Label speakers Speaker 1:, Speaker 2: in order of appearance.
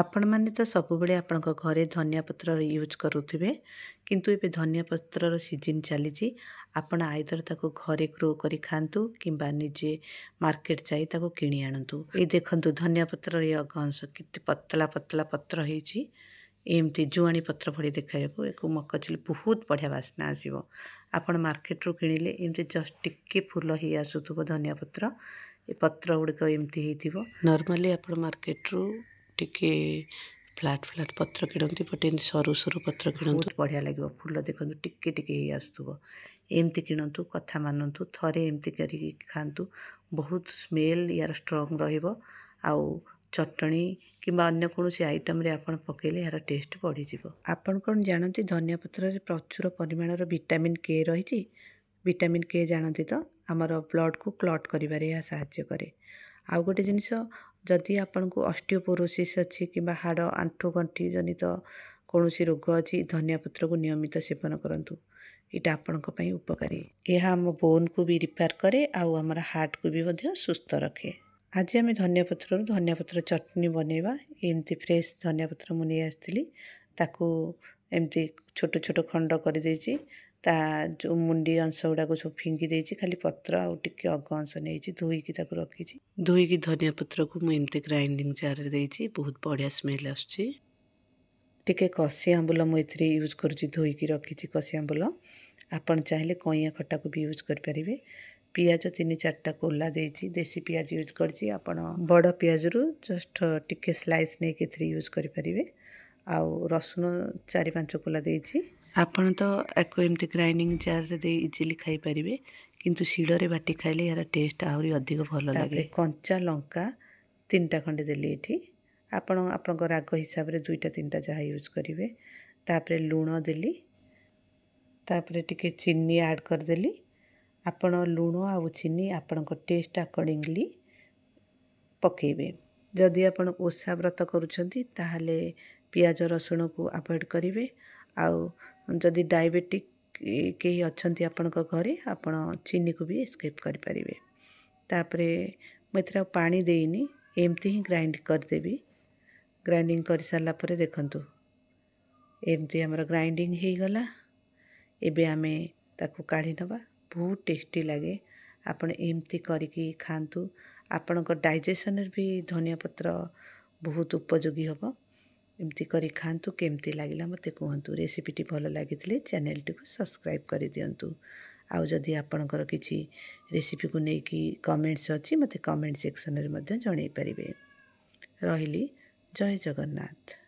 Speaker 1: ଆପଣମାନେ ତ ସବୁବେଳେ ଆପଣଙ୍କ ଘରେ ଧନିଆ ପତ୍ର ୟୁଜ୍ କରୁଥିବେ କିନ୍ତୁ ଏବେ ଧନିଆ ପତ୍ରର ସିଜିନ୍ ଚାଲିଛି ଆପଣ ଆଇଦର ତାକୁ ଘରେ ଗ୍ରୋ କରି ଖାଆନ୍ତୁ କିମ୍ବା ନିଜେ ମାର୍କେଟ ଯାଇ ତାକୁ କିଣି ଆଣନ୍ତୁ ଏ ଦେଖନ୍ତୁ ଧନିଆ ପତ୍ର ଏ ଅଘଂଶ କେତେ ପତଳା ପତଳା ପତ୍ର ହେଇଛି ଏମିତି ଜୁଆଣି ପତ୍ର ଭଳି ଦେଖାଇବାକୁ ଏକ ମକ ବହୁତ ବଢ଼ିଆ ବାସ୍ନା ଆସିବ ଆପଣ ମାର୍କେଟରୁ କିଣିଲେ ଏମିତି ଜଷ୍ଟ ଟିକିଏ ଫୁଲ ହେଇ ଆସୁଥିବ ଧନିଆ ପତ୍ର ଏ ପତ୍ର ଗୁଡ଼ିକ ଏମିତି ହେଇଥିବ ନର୍ମାଲି ଆପଣ ମାର୍କେଟରୁ ଟିକେ ଫ୍ଲାଟ୍ ଫ୍ଲାଟ୍ ପତ୍ର କିଣନ୍ତି ବଟ୍ ଏମିତି ସରୁ ସରୁ ପତ୍ର କିଣନ୍ତୁ ବଢ଼ିଆ ଲାଗିବ ଫୁଲ ଦେଖନ୍ତୁ ଟିକେ ଟିକେ ହେଇ ଆସୁଥିବ ଏମିତି କିଣନ୍ତୁ କଥା ମାନନ୍ତୁ ଥରେ ଏମିତି କରିକି ଖାଆନ୍ତୁ ବହୁତ ସ୍ମେଲ୍ ଏହାର ଷ୍ଟ୍ରଙ୍ଗ୍ ରହିବ ଆଉ ଚଟଣି କିମ୍ବା ଅନ୍ୟ କୌଣସି ଆଇଟମ୍ରେ ଆପଣ ପକାଇଲେ ଏହାର ଟେଷ୍ଟ ବଢ଼ିଯିବ ଆପଣ କ'ଣ ଜାଣନ୍ତି ଧନିଆ ପତ୍ରରେ ପ୍ରଚୁର ପରିମାଣର ଭିଟାମିନ୍ କେ ରହିଛି ଭିଟାମିନ୍ କେ ଜାଣନ୍ତି ତ ଆମର ବ୍ଲଡ଼୍କୁ କ୍ଲଟ୍ କରିବାରେ ଏହା ସାହାଯ୍ୟ କରେ ଆଉ ଗୋଟେ ଜିନିଷ ଯଦି ଆପଣଙ୍କୁ ଅଷ୍ଟିଓପୋରୋସିସ୍ ଅଛି କିମ୍ବା ହାଡ଼ ଆଣ୍ଠୁ ଗଣ୍ଠି ଜନିତ କୌଣସି ରୋଗ ଅଛି ଧନିଆ ପତ୍ରକୁ ନିୟମିତ ସେବନ କରନ୍ତୁ ଏଇଟା ଆପଣଙ୍କ ପାଇଁ ଉପକାରୀ ଏହା ଆମ ବୋନ୍କୁ ବି ରିପେୟାର କରେ ଆଉ ଆମର ହାର୍ଟକୁ ବି ମଧ୍ୟ ସୁସ୍ଥ ରଖେ ଆଜି ଆମେ ଧନିଆ ପତ୍ରରୁ ଧନିଆ ପତ୍ର ଚଟଣି ବନେଇବା ଏମିତି ଫ୍ରେଶ୍ ଧନିଆ ପତ୍ର ମୁଁ ନେଇ ଆସିଥିଲି ତାକୁ ଏମିତି ଛୋଟ ଛୋଟ ଖଣ୍ଡ କରିଦେଇଛି ତା ଯେଉଁ ମୁଣ୍ଡି ଅଂଶ ଗୁଡ଼ାକୁ ସବୁ ଫିଙ୍ଗି ଦେଇଛି ଖାଲି ପତ୍ର ଆଉ ଟିକେ ଅଗ ଅଂଶ ନେଇଛି ଧୋଇକି ତାକୁ ରଖିଛି ଧୋଇକି ଧନିଆ ପତ୍ରକୁ ମୁଁ ଏମିତି ଗ୍ରାଇଣ୍ଡିଂ ଜାରରେ ଦେଇଛି ବହୁତ ବଢ଼ିଆ ସ୍ମେଲ୍ ଆସୁଛି ଟିକେ କଷି ଆମ୍ବୁଲ ମୁଁ ଏଥିରେ ୟୁଜ୍ କରୁଛି ଧୋଇକି ରଖିଛି କଷି ଆମ୍ବୁଲ ଆପଣ ଚାହିଁଲେ କଇଁଆ ଖଟାକୁ ବି ୟୁଜ୍ କରିପାରିବେ ପିଆଜ ତିନି ଚାରିଟା କୋଲା ଦେଇଛି ଦେଶୀ ପିଆଜ ୟୁଜ୍ କରିଛି ଆପଣ ବଡ଼ ପିଆଜରୁ ଜଷ୍ଟ ଟିକେ ସ୍ଲାଇସ୍ ନେଇକି ଏଥିରେ ୟୁଜ୍ କରିପାରିବେ ଆଉ ରସୁଣ ଚାରି ପାଞ୍ଚ କୋଲା ଦେଇଛି ଆପଣ ତ ୟାକୁ ଏମିତି ଗ୍ରାଇଣ୍ଡିଂ ଜାର୍ରେ ଦେଇ ଇଜିଲି ଖାଇପାରିବେ କିନ୍ତୁ ଶିଳରେ ବାଟି ଖାଇଲେ ଏହାର ଟେଷ୍ଟ ଆହୁରି ଅଧିକ ଭଲ ଲାଗେ କଞ୍ଚା ଲଙ୍କା ତିନିଟା ଖଣ୍ଡେ ଦେଲି ଏଠି ଆପଣ ଆପଣଙ୍କ ରାଗ ହିସାବରେ ଦୁଇଟା ତିନିଟା ଯାହା ୟୁଜ୍ କରିବେ ତାପରେ ଲୁଣ ଦେଲି ତାପରେ ଟିକିଏ ଚିନି ଆଡ଼୍ କରିଦେଲି ଆପଣ ଲୁଣ ଆଉ ଚିନି ଆପଣଙ୍କ ଟେଷ୍ଟ ଆକର୍ଡ଼ିଙ୍ଗଲି ପକାଇବେ ଯଦି ଆପଣ ଓଷା ବ୍ରତ କରୁଛନ୍ତି ତାହେଲେ ପିଆଜ ରସୁଣକୁ ଆଭଏଡ଼୍ କରିବେ ଆଉ ଯଦି ଡାଇବେଟିକ୍ କେହି ଅଛନ୍ତି ଆପଣଙ୍କ ଘରେ ଆପଣ ଚିନିକୁ ବି ସ୍କିପ୍ କରିପାରିବେ ତା'ପରେ ମୁଁ ଏଥିରେ ଆଉ ପାଣି ଦେଇନି ଏମିତି ହିଁ ଗ୍ରାଇଣ୍ଡ କରିଦେବି ଗ୍ରାଇଣ୍ଡିଂ କରିସାରିଲା ପରେ ଦେଖନ୍ତୁ ଏମିତି ଆମର ଗ୍ରାଇଣ୍ଡିଂ ହେଇଗଲା ଏବେ ଆମେ ତାକୁ କାଢ଼ି ନେବା ବହୁତ ଟେଷ୍ଟି ଲାଗେ ଆପଣ ଏମିତି କରିକି ଖାଆନ୍ତୁ ଆପଣଙ୍କ ଡାଇଜେସନ୍ରେ ବି ଧନିଆ ପତ୍ର ବହୁତ ଉପଯୋଗୀ ହେବ एमती करी खान्तु केमती लागिला मते कोहंतु रेसिपी टी भलो लागितले चैनल टी को सब्सक्राइब कर दियंतु आउ जदी आपनकर किछि रेसिपी को नै कि कमेंट्स अछि मते कमेंट सेक्शन रे मध्य जणै परिबे रहिली जय जगन्नाथ